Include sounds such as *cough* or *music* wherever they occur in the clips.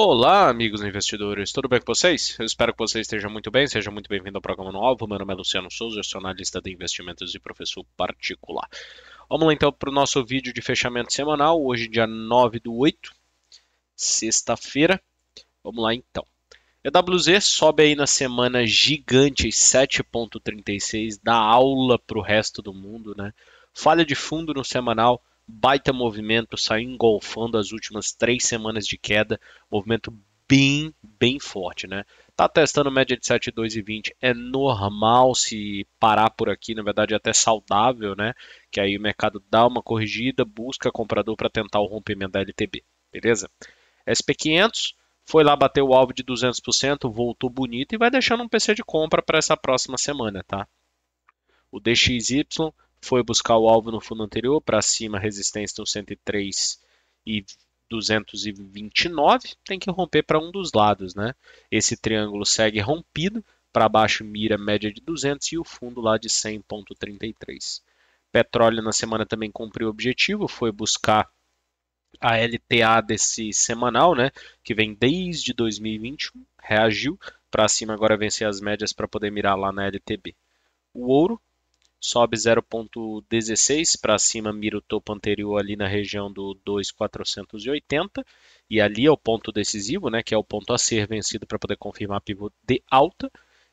Olá, amigos investidores, tudo bem com vocês? Eu espero que vocês estejam muito bem, seja muito bem-vindo ao programa novo. Meu nome é Luciano Souza, eu sou analista de investimentos e professor particular. Vamos lá então para o nosso vídeo de fechamento semanal, hoje dia 9 do 8, sexta-feira. Vamos lá então. EWZ sobe aí na semana gigante, 7,36, dá aula para o resto do mundo, né? Falha de fundo no semanal, baita movimento, saiu engolfando as últimas três semanas de queda, movimento bem, bem forte, né? Tá testando média de 7,220, é normal se parar por aqui, na verdade é até saudável, né? Que aí o mercado dá uma corrigida, busca comprador para tentar o rompimento da LTB, beleza? SP500 foi lá bater o alvo de 200%, voltou bonito e vai deixando um PC de compra para essa próxima semana, tá? O DXY foi buscar o alvo no fundo anterior, para cima, resistência no 103 e 229, tem que romper para um dos lados, né? Esse triângulo segue rompido, para baixo mira média de 200 e o fundo lá de 100.33. Petróleo na semana também cumpriu o objetivo, foi buscar a LTA desse semanal, né, que vem desde 2021, reagiu para cima agora vencer as médias para poder mirar lá na LTB. O ouro sobe 0,16 para cima, mira o topo anterior ali na região do 2,480 e ali é o ponto decisivo, né, que é o ponto a ser vencido para poder confirmar pivô de alta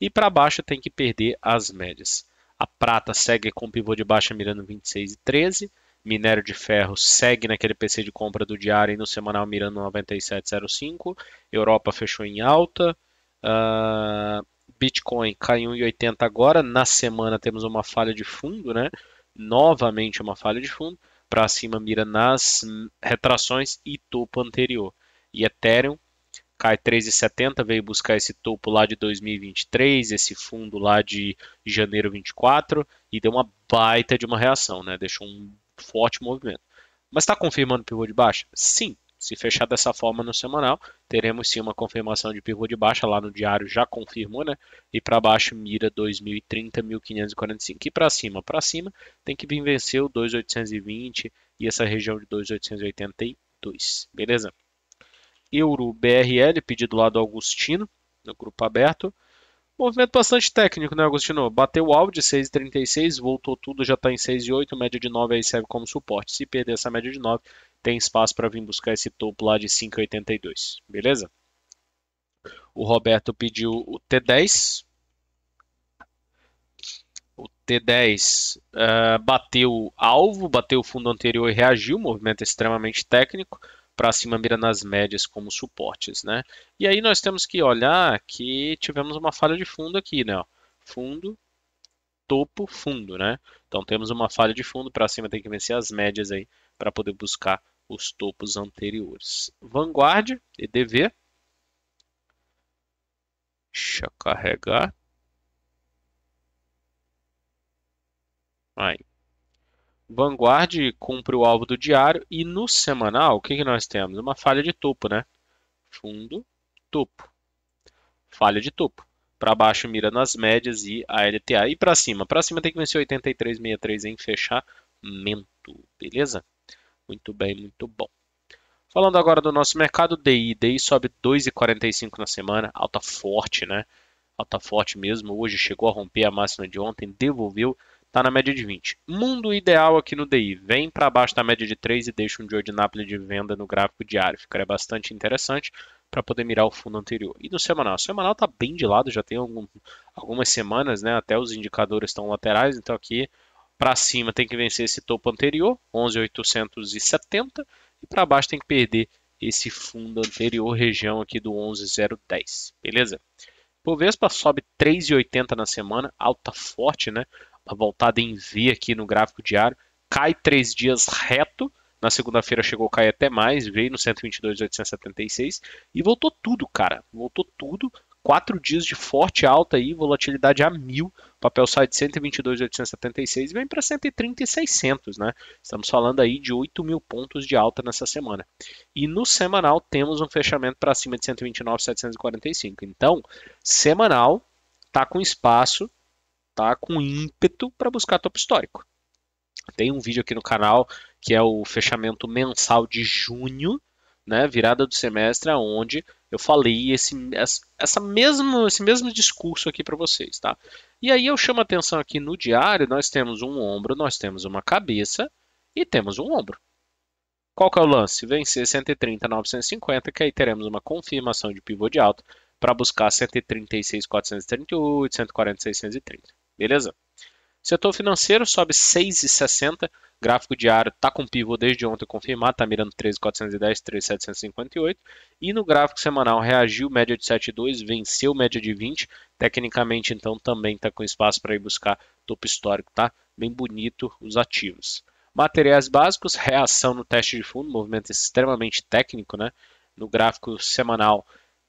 e para baixo tem que perder as médias. A prata segue com pivô de baixa mirando 26,13, minério de ferro segue naquele PC de compra do diário e no semanal mirando 97,05, Europa fechou em alta. Uh Bitcoin cai 1,80 agora. Na semana temos uma falha de fundo, né? Novamente uma falha de fundo. Para cima mira nas retrações e topo anterior. E Ethereum cai 3,70, veio buscar esse topo lá de 2023, esse fundo lá de janeiro 24 e deu uma baita de uma reação, né? Deixou um forte movimento. Mas está confirmando o pivô de baixa? Sim, se fechar dessa forma no semanal, teremos sim uma confirmação de pivô de baixa, lá no diário já confirmou, né? E para baixo mira 2030, 1545. E para cima, para cima tem que vir vencer o 2820 e essa região de 2882, beleza? Euro BRL, pedido lá do Augustino, no grupo aberto. Movimento bastante técnico, né, Agostinho? Bateu o áudio de 6,36, voltou tudo, já está em 6,8, média de 9 aí serve como suporte. Se perder essa média de 9, tem espaço para vir buscar esse topo lá de 5,82, beleza? O Roberto pediu o T10. O T10 uh, eh, bateu alvo, bateu o fundo anterior e reagiu, movimento extremamente técnico para cima mira nas médias como suportes, né? E aí nós temos que olhar que tivemos uma falha de fundo aqui, né? Fundo, topo, fundo, né? Então temos uma falha de fundo para cima tem que vencer as médias aí para poder buscar os topos anteriores. Vanguard, EDV. Deixa eu carregar. Aí, Vanguard cumpre o alvo do diário e no semanal, o que, que nós temos? Uma falha de topo, né? Fundo, topo. Falha de topo. Para baixo mira nas médias e a LTA. E para cima? Para cima tem que vencer 83,63 em fechamento. Beleza? Muito bem, muito bom. Falando agora do nosso mercado, DI. DI sobe 2,45 na semana. Alta forte, né? Alta forte mesmo. Hoje chegou a romper a máxima de ontem, devolveu está na média de 20. Mundo ideal aqui no DI, vem para baixo da média de 3 e deixa um de ordinaple de venda no gráfico diário. Ficaria bastante interessante para poder mirar o fundo anterior. E no semanal? O semanal está bem de lado, já tem algum, algumas semanas, né? até os indicadores estão laterais, então aqui para cima tem que vencer esse topo anterior, 11.870, e para baixo tem que perder esse fundo anterior, região aqui do 11.010, beleza? Bovespa sobe 3,80 na semana, alta forte, né? voltada em V aqui no gráfico diário, cai três dias reto. Na segunda-feira chegou a cair até mais, veio no 122,876 e voltou tudo, cara. Voltou tudo. Quatro dias de forte alta aí, volatilidade a mil. O papel sai de 122,876 e vem para 130,600, né? Estamos falando aí de 8 mil pontos de alta nessa semana. E no semanal temos um fechamento para cima de 129,745. Então, semanal tá com espaço tá com ímpeto para buscar topo histórico. Tem um vídeo aqui no canal que é o fechamento mensal de junho, né, virada do semestre, onde eu falei esse, essa mesmo, esse mesmo discurso aqui para vocês, tá? E aí eu chamo a atenção aqui no diário, nós temos um ombro, nós temos uma cabeça e temos um ombro. Qual que é o lance? Vencer 130, 950, que aí teremos uma confirmação de pivô de alta para buscar 136, 438, 140, 630. Beleza? Setor financeiro sobe 6,60. Gráfico diário está com pivô desde ontem confirmado, está mirando 13,410, 13,758. E no gráfico semanal reagiu média de 7,2, venceu média de 20. Tecnicamente, então, também está com espaço para ir buscar topo histórico, tá? Bem bonito os ativos. Materiais básicos, *laughs* reação no teste de fundo, movimento extremamente técnico, né? No gráfico semanal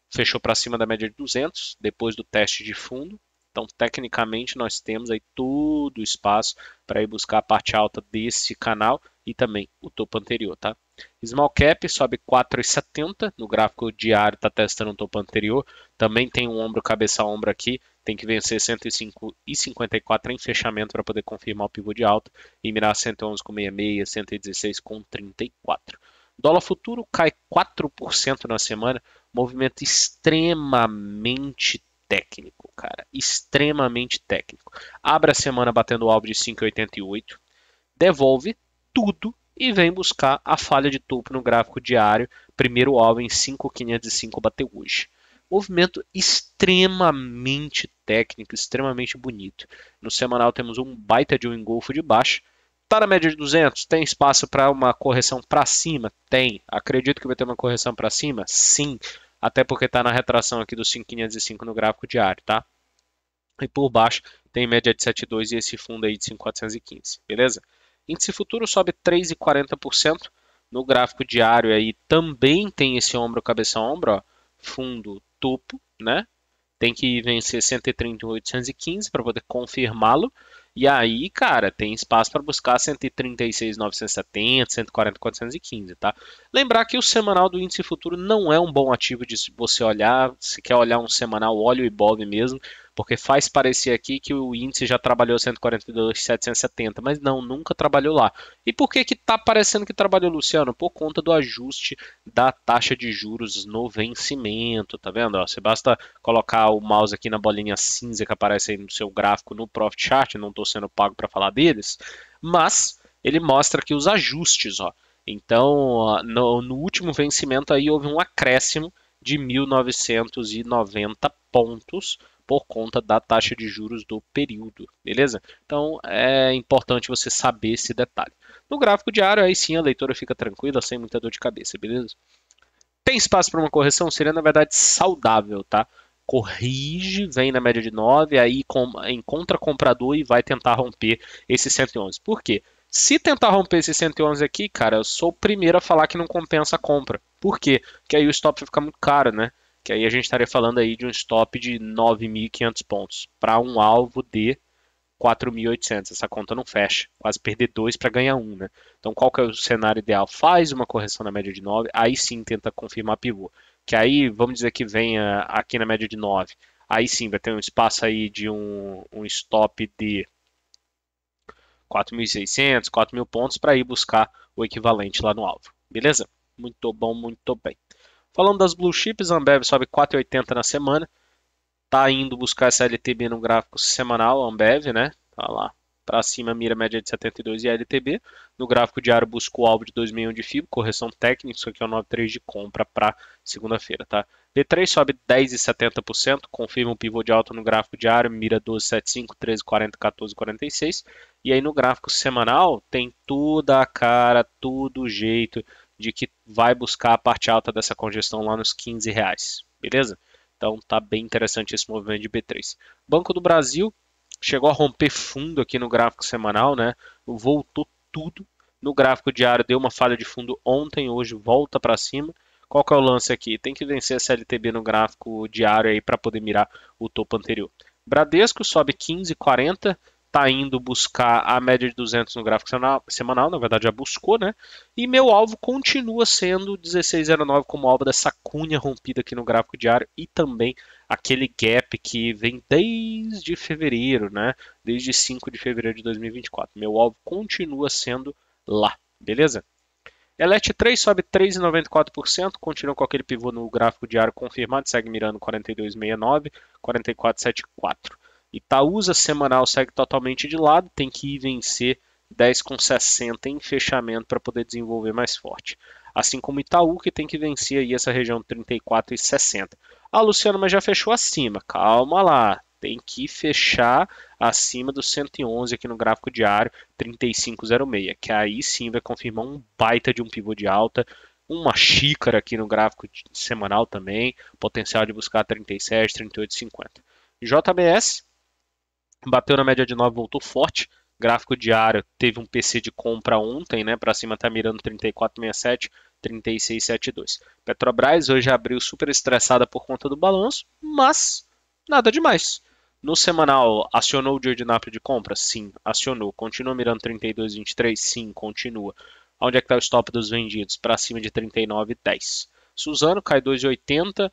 fechou para cima da média de 200, depois do teste de fundo então, tecnicamente, nós temos aí todo o espaço para ir buscar a parte alta desse canal e também o topo anterior, tá? Small cap sobe 4,70 no gráfico diário, está testando o topo anterior. Também tem um ombro cabeça ombro aqui, tem que vencer 105,54 em fechamento para poder confirmar o pivô de alta e mirar 111,66, 116,34. Dólar futuro cai 4% na semana, movimento extremamente técnico, cara. Extremamente técnico. Abre a semana batendo o alvo de 5,88, devolve tudo e vem buscar a falha de topo no gráfico diário. Primeiro alvo em 5,505 bateu hoje. Movimento extremamente técnico, extremamente bonito. No semanal temos um baita de um engolfo de baixo Está na média de 200? Tem espaço para uma correção para cima? Tem. Acredito que vai ter uma correção para cima? Sim até porque está na retração aqui do 5,505 no gráfico diário, tá? E por baixo tem média de 7,2 e esse fundo aí de 5,415, beleza? Índice futuro sobe 3,40%. No gráfico diário aí também tem esse ombro, cabeça ombro, ó, fundo topo, né? Tem que vencer 130.815 para poder confirmá-lo. E aí, cara, tem espaço para buscar 136, 970, 140, 415, tá? Lembrar que o semanal do índice futuro não é um bom ativo de você olhar, se quer olhar um semanal, olha o Ibov mesmo porque faz parecer aqui que o índice já trabalhou 142,770, mas não, nunca trabalhou lá. E por que que tá parecendo que trabalhou, Luciano? Por conta do ajuste da taxa de juros no vencimento, tá vendo? Ó, você basta colocar o mouse aqui na bolinha cinza que aparece aí no seu gráfico no Profit Chart, não estou sendo pago para falar deles, mas ele mostra aqui os ajustes, ó. Então, no, no último vencimento aí houve um acréscimo de 1.990 pontos, por conta da taxa de juros do período, beleza? Então é importante você saber esse detalhe. No gráfico diário, aí sim a leitura fica tranquila, sem muita dor de cabeça, beleza? Tem espaço para uma correção? Seria, na verdade, saudável, tá? Corrige, vem na média de 9, aí com, encontra comprador e vai tentar romper esse 111. Por quê? Se tentar romper esse 111 aqui, cara, eu sou o primeiro a falar que não compensa a compra. Por quê? Porque aí o stop fica muito caro, né? que aí a gente estaria falando aí de um stop de 9.500 pontos para um alvo de 4.800. Essa conta não fecha, quase perder dois para ganhar um, né? Então qual que é o cenário ideal? Faz uma correção na média de 9, aí sim tenta confirmar pivô. Que aí, vamos dizer que venha aqui na média de 9. Aí sim vai ter um espaço aí de um, um stop de 4.600, 4.000 pontos para ir buscar o equivalente lá no alvo. Beleza? Muito bom, muito bem. Falando das blue chips, a Ambev sobe 4,80 na semana. Tá indo buscar essa LTB no gráfico semanal, a Ambev, né? Tá lá para cima, mira média é de 72 e LTB. No gráfico diário, busca o alvo de 2001 de FIB, correção técnica, isso aqui é o 93 de compra para segunda-feira, tá? B3 sobe 10,70%, confirma um pivô de alta no gráfico diário, mira 12,75, 13,40, 14,46. E aí no gráfico semanal, tem toda a cara, tudo o jeito de que vai buscar a parte alta dessa congestão lá nos 15 reais, beleza? Então tá bem interessante esse movimento de B3. Banco do Brasil chegou a romper fundo aqui no gráfico semanal, né? Voltou tudo. No gráfico diário deu uma falha de fundo ontem, hoje volta para cima. Qual que é o lance aqui? Tem que vencer a LTB no gráfico diário aí para poder mirar o topo anterior. Bradesco sobe 15,40 está indo buscar a média de 200 no gráfico semanal, na verdade já buscou, né? E meu alvo continua sendo 16,09 como alvo dessa cunha rompida aqui no gráfico diário e também aquele gap que vem desde fevereiro, né? Desde 5 de fevereiro de 2024. Meu alvo continua sendo lá, beleza? Elet 3 sobe 3,94%, continua com aquele pivô no gráfico diário confirmado, segue mirando 42,69, 44,74. Itaúsa semanal segue totalmente de lado, tem que ir vencer 10,60 em fechamento para poder desenvolver mais forte. Assim como Itaú, que tem que vencer aí essa região 34,60. Ah, Luciano, mas já fechou acima. Calma lá, tem que fechar acima do 111 aqui no gráfico diário, 3506, que aí sim vai confirmar um baita de um pivô de alta, uma xícara aqui no gráfico semanal também, potencial de buscar 37, JBS Bateu na média de 9, voltou forte. Gráfico diário teve um PC de compra ontem, né? Para cima está mirando 34,67, 36,72. Petrobras hoje abriu super estressada por conta do balanço, mas nada demais. No semanal, acionou o dia de de compra? Sim, acionou. Continua mirando 32,23? Sim, continua. Onde é que está o stop dos vendidos? Para cima de 39,10. Suzano cai 2,80.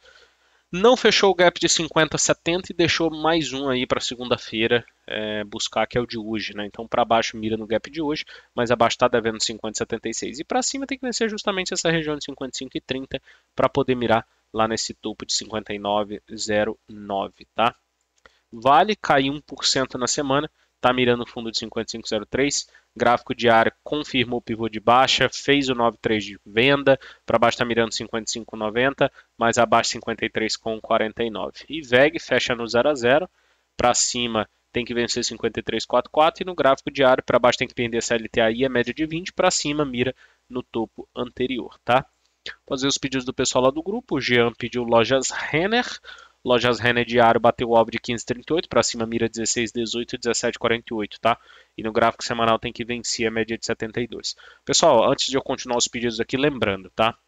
Não fechou o gap de 50 a 70 e deixou mais um aí para segunda-feira é, buscar, que é o de hoje. Né? Então, para baixo mira no gap de hoje, mas abaixo está devendo 50 76. E para cima tem que vencer justamente essa região de 55 e 30 para poder mirar lá nesse topo de 59,09. Tá? Vale cair 1% na semana está mirando o fundo de 5503, gráfico diário confirmou o pivô de baixa, fez o 93 de venda, para baixo está mirando 55,90, mas abaixo 53,49. E VEG fecha no 0 a 0, para cima tem que vencer 53,44 e no gráfico diário para baixo tem que perder essa LTA e a média de 20, para cima mira no topo anterior, tá? Fazer os pedidos do pessoal lá do grupo, o Jean pediu lojas Renner, Lojas Renner diário bateu o alvo de 15,38, para cima mira 16, 18 e 17,48, tá? E no gráfico semanal tem que vencer a média de 72. Pessoal, antes de eu continuar os pedidos aqui, lembrando, tá?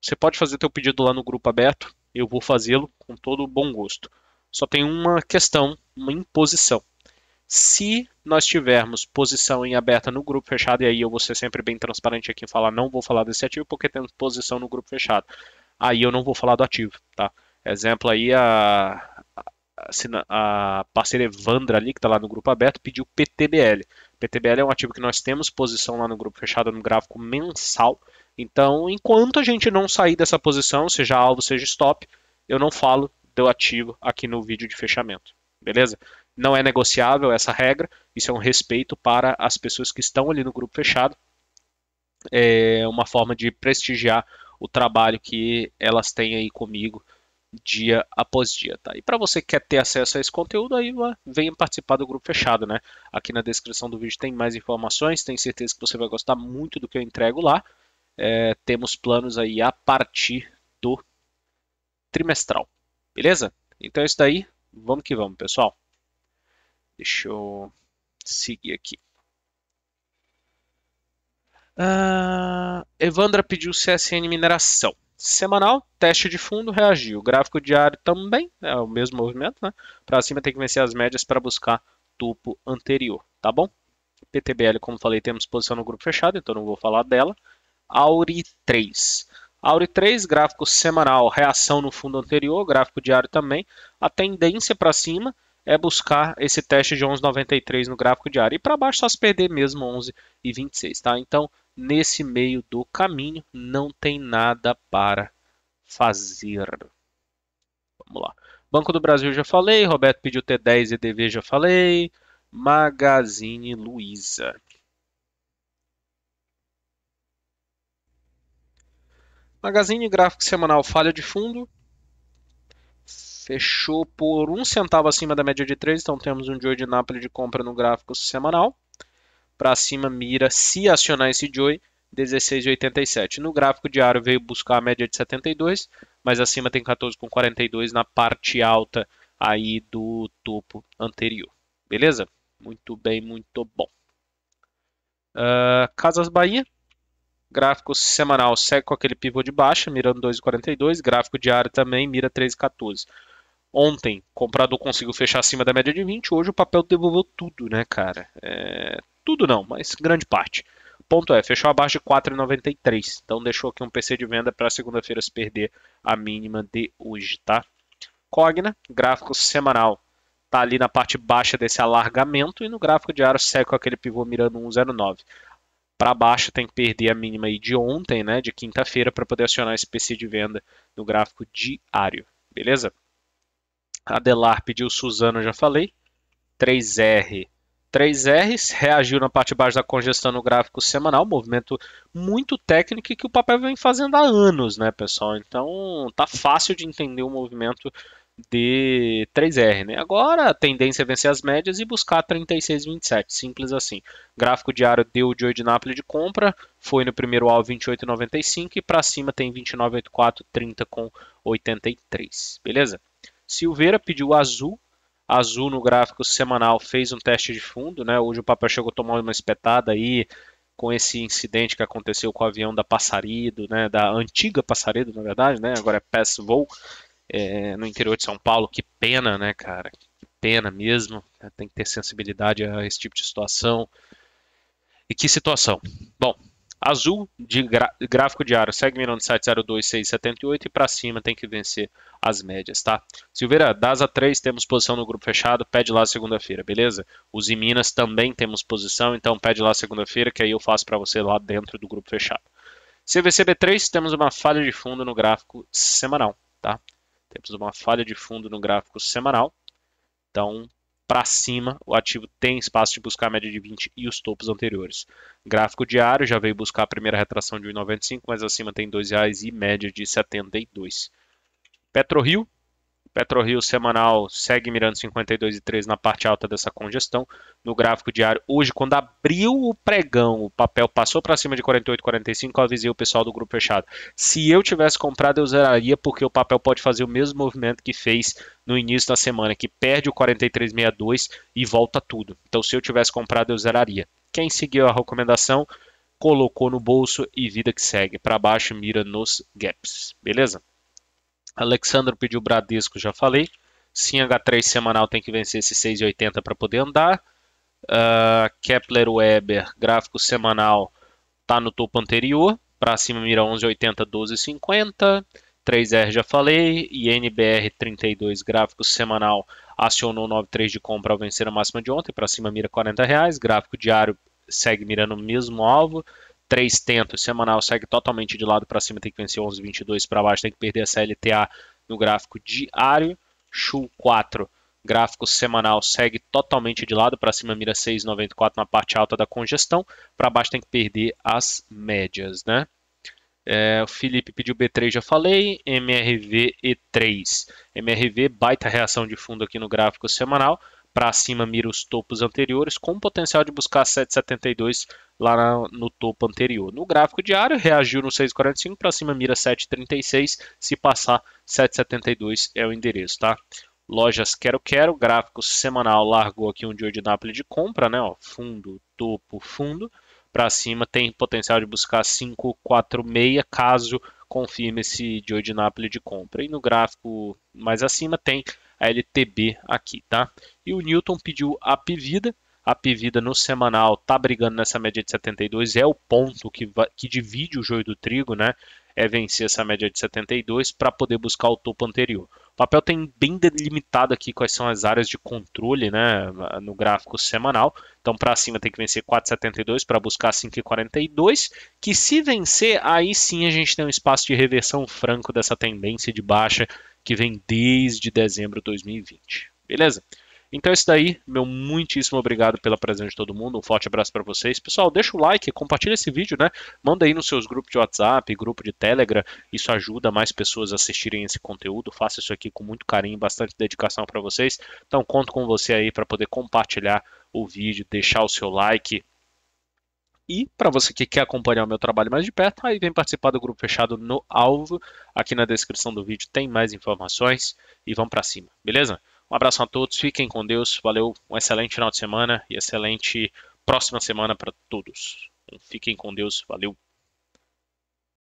Você pode fazer teu pedido lá no grupo aberto, eu vou fazê-lo com todo bom gosto. Só tem uma questão, uma imposição. Se nós tivermos posição em aberta no grupo fechado, e aí eu vou ser sempre bem transparente aqui em falar, não vou falar desse ativo porque temos posição no grupo fechado. Aí eu não vou falar do ativo, tá? Exemplo aí, a, a, a parceira Evandra ali, que está lá no grupo aberto, pediu PTBL. PTBL é um ativo que nós temos posição lá no grupo fechado no gráfico mensal. Então, enquanto a gente não sair dessa posição, seja alvo, seja stop, eu não falo do ativo aqui no vídeo de fechamento. Beleza? Não é negociável essa regra, isso é um respeito para as pessoas que estão ali no grupo fechado. É uma forma de prestigiar o trabalho que elas têm aí comigo dia após dia, tá? E para você que quer ter acesso a esse conteúdo, aí venha participar do grupo fechado, né? Aqui na descrição do vídeo tem mais informações, tenho certeza que você vai gostar muito do que eu entrego lá. É, temos planos aí a partir do trimestral, beleza? Então é isso daí, vamos que vamos, pessoal. Deixa eu seguir aqui. Uh, Evandra pediu CSN mineração semanal, teste de fundo, reagiu. Gráfico diário também, é o mesmo movimento, né? Para cima tem que vencer as médias para buscar topo anterior, tá bom? PTBL, como falei, temos posição no grupo fechado, então não vou falar dela. Auri 3. Auri 3, gráfico semanal, reação no fundo anterior, gráfico diário também. A tendência para cima, é buscar esse teste de 11,93 no gráfico diário. E para baixo só se perder mesmo 11,26, tá? Então, nesse meio do caminho, não tem nada para fazer. Vamos lá. Banco do Brasil já falei, Roberto pediu T10 e DV já falei, Magazine Luiza. Magazine gráfico semanal falha de fundo, fechou por um centavo acima da média de 3, então temos um Joy de nápoles de compra no gráfico semanal. Para cima mira, se acionar esse Joy, 16,87. No gráfico diário veio buscar a média de 72, mas acima tem 14,42 na parte alta aí do topo anterior. Beleza? Muito bem, muito bom. Uh, Casas Bahia, gráfico semanal segue com aquele pivô de baixa, mirando 2,42, gráfico diário também mira 3,14 ontem comprador conseguiu fechar acima da média de 20, hoje o papel devolveu tudo, né, cara? É, tudo não, mas grande parte. Ponto é, fechou abaixo de 4,93, então deixou aqui um PC de venda para segunda-feira se perder a mínima de hoje, tá? Cogna, gráfico semanal, tá ali na parte baixa desse alargamento e no gráfico diário segue com aquele pivô mirando 1,09 para baixo tem que perder a mínima aí de ontem, né, de quinta-feira, para poder acionar esse PC de venda no gráfico diário, beleza? Adelar pediu Suzano, já falei. 3R. 3R reagiu na parte de baixo da congestão no gráfico semanal, movimento muito técnico que o papel vem fazendo há anos, né, pessoal? Então tá fácil de entender o movimento de 3R, né? Agora a tendência é vencer as médias e buscar 36,27, simples assim. gráfico diário deu de Oidinapoli de compra, foi no primeiro alvo 28,95 e para cima tem 29,84, 30,83, beleza? Silveira pediu azul. Azul no gráfico semanal fez um teste de fundo, né? Hoje o papel chegou a tomar uma espetada aí com esse incidente que aconteceu com o avião da Passaredo, né? Da antiga Passaredo, na verdade, né? Agora é Pass Voo, é, no interior de São Paulo. Que pena, né, cara? Que pena mesmo. Tem que ter sensibilidade a esse tipo de situação. E que situação. Bom, Azul de gráfico diário segue mirando 7,02678 e para cima tem que vencer as médias, tá? Silveira, DASA 3 temos posição no grupo fechado, pede lá segunda-feira, beleza? Os Minas também temos posição, então pede lá segunda-feira que aí eu faço para você lá dentro do grupo fechado. CVCB3 temos uma falha de fundo no gráfico semanal, tá? Temos uma falha de fundo no gráfico semanal, então para cima, o ativo tem espaço de buscar a média de 20 e os topos anteriores. Gráfico diário já veio buscar a primeira retração de 1,95, mas acima tem R$ 2,00 e média de 72. PetroRio PetroRio semanal segue mirando 52,3 na parte alta dessa congestão. No gráfico diário, hoje, quando abriu o pregão, o papel passou para cima de 48,45, eu avisei o pessoal do grupo fechado. Se eu tivesse comprado, eu zeraria, porque o papel pode fazer o mesmo movimento que fez no início da semana, que perde o 43,62 e volta tudo. Então, se eu tivesse comprado, eu zeraria. Quem seguiu a recomendação, colocou no bolso e vida que segue. Para baixo, mira nos gaps. Beleza? Alexandro pediu Bradesco, já falei. Sim, H3 semanal tem que vencer esse 6,80 para poder andar. Uh, Kepler Weber, gráfico semanal, está no topo anterior. Para cima mira 11,80, 12,50. 3R já falei. INBR 32, gráfico semanal, acionou 9,3 de compra ao vencer a máxima de ontem. Para cima mira 40 reais. Gráfico diário segue mirando o mesmo alvo três tentos, semanal segue totalmente de lado para cima, tem que vencer 11,22 para baixo, tem que perder essa LTA no gráfico diário. chu 4, gráfico semanal segue totalmente de lado para cima, mira 6,94 na parte alta da congestão, para baixo tem que perder as médias, né? É, o Felipe pediu B3, já falei. MRV E3. MRV, baita reação de fundo aqui no gráfico semanal para cima mira os topos anteriores, com o potencial de buscar 7,72 lá no topo anterior. No gráfico diário, reagiu no 6,45, para cima mira 7,36, se passar 7,72 é o endereço, tá? Lojas Quero Quero, gráfico semanal, largou aqui um dia de Nápoles de compra, né? Ó, fundo, topo, fundo. Para cima tem potencial de buscar 5,46 caso confirma esse Joe de Napoli de compra. E no gráfico mais acima tem a LTB aqui, tá? E o Newton pediu a Pivida, a Pivida no semanal tá brigando nessa média de 72, é o ponto que, que divide o joio do trigo, né? É vencer essa média de 72 para poder buscar o topo anterior papel tem bem delimitado aqui quais são as áreas de controle né, no gráfico semanal. Então, para cima tem que vencer 4,72 para buscar 5,42, que se vencer, aí sim a gente tem um espaço de reversão franco dessa tendência de baixa que vem desde dezembro de 2020. Beleza? Então é isso daí, meu muitíssimo obrigado pela presença de todo mundo, um forte abraço para vocês. Pessoal, deixa o like, compartilha esse vídeo, né? Manda aí nos seus grupos de WhatsApp, grupo de Telegram, isso ajuda mais pessoas a assistirem esse conteúdo. Faça isso aqui com muito carinho, bastante dedicação para vocês. Então conto com você aí para poder compartilhar o vídeo, deixar o seu like, e para você que quer acompanhar o meu trabalho mais de perto, aí vem participar do grupo fechado no alvo. Aqui na descrição do vídeo tem mais informações e vamos para cima, beleza? Um abraço a todos, fiquem com Deus, valeu, um excelente final de semana e excelente próxima semana para todos. fiquem com Deus, valeu.